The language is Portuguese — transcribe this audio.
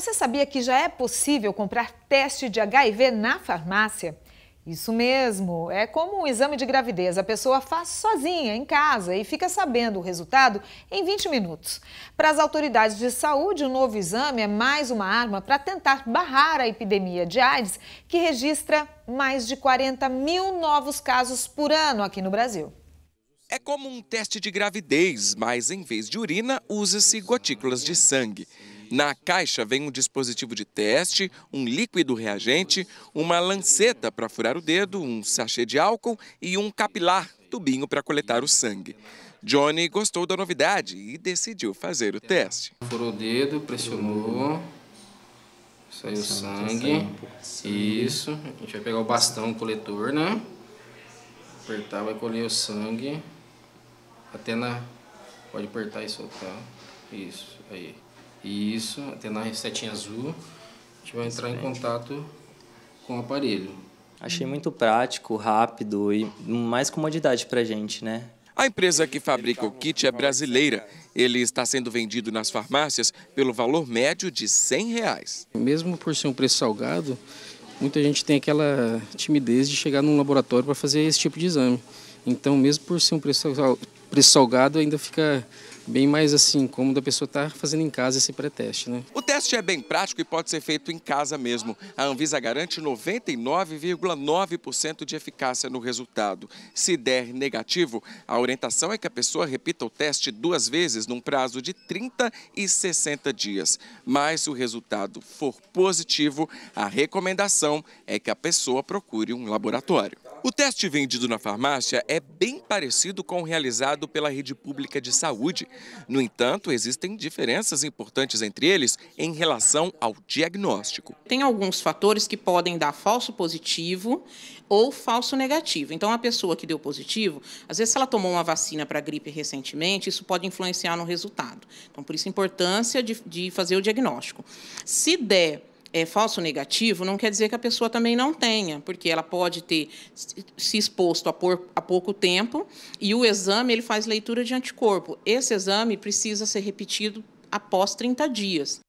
Você sabia que já é possível comprar teste de HIV na farmácia? Isso mesmo, é como um exame de gravidez. A pessoa faz sozinha, em casa, e fica sabendo o resultado em 20 minutos. Para as autoridades de saúde, o novo exame é mais uma arma para tentar barrar a epidemia de AIDS, que registra mais de 40 mil novos casos por ano aqui no Brasil. É como um teste de gravidez, mas em vez de urina, usa-se gotículas de sangue. Na caixa vem um dispositivo de teste, um líquido reagente, uma lanceta para furar o dedo, um sachê de álcool e um capilar, tubinho para coletar o sangue. Johnny gostou da novidade e decidiu fazer o teste. Furou o dedo, pressionou, saiu sangue. Isso, a gente vai pegar o bastão o coletor, né? Apertar, vai colher o sangue. Até na. Pode apertar e soltar. Isso, aí. Isso, tem na setinha azul. A gente vai entrar em contato com o aparelho. Achei muito prático, rápido e mais comodidade para a gente, né? A empresa que fabrica o kit é brasileira. Ele está sendo vendido nas farmácias pelo valor médio de R$ 100. Reais. Mesmo por ser um preço salgado, muita gente tem aquela timidez de chegar num laboratório para fazer esse tipo de exame. Então, mesmo por ser um preço, salgado, ainda fica bem mais assim, como da pessoa estar tá fazendo em casa esse pré-teste, né? O teste é bem prático e pode ser feito em casa mesmo. A Anvisa garante 99,9% de eficácia no resultado. Se der negativo, a orientação é que a pessoa repita o teste duas vezes num prazo de 30 e 60 dias. Mas se o resultado for positivo, a recomendação é que a pessoa procure um laboratório. O teste vendido na farmácia é bem parecido com o realizado pela rede pública de saúde. No entanto, existem diferenças importantes entre eles em relação ao diagnóstico. Tem alguns fatores que podem dar falso positivo ou falso negativo. Então, a pessoa que deu positivo, às vezes, se ela tomou uma vacina para gripe recentemente, isso pode influenciar no resultado. Então, por isso a importância de, de fazer o diagnóstico. Se der é, falso negativo não quer dizer que a pessoa também não tenha, porque ela pode ter se exposto a, por, a pouco tempo e o exame ele faz leitura de anticorpo. Esse exame precisa ser repetido após 30 dias.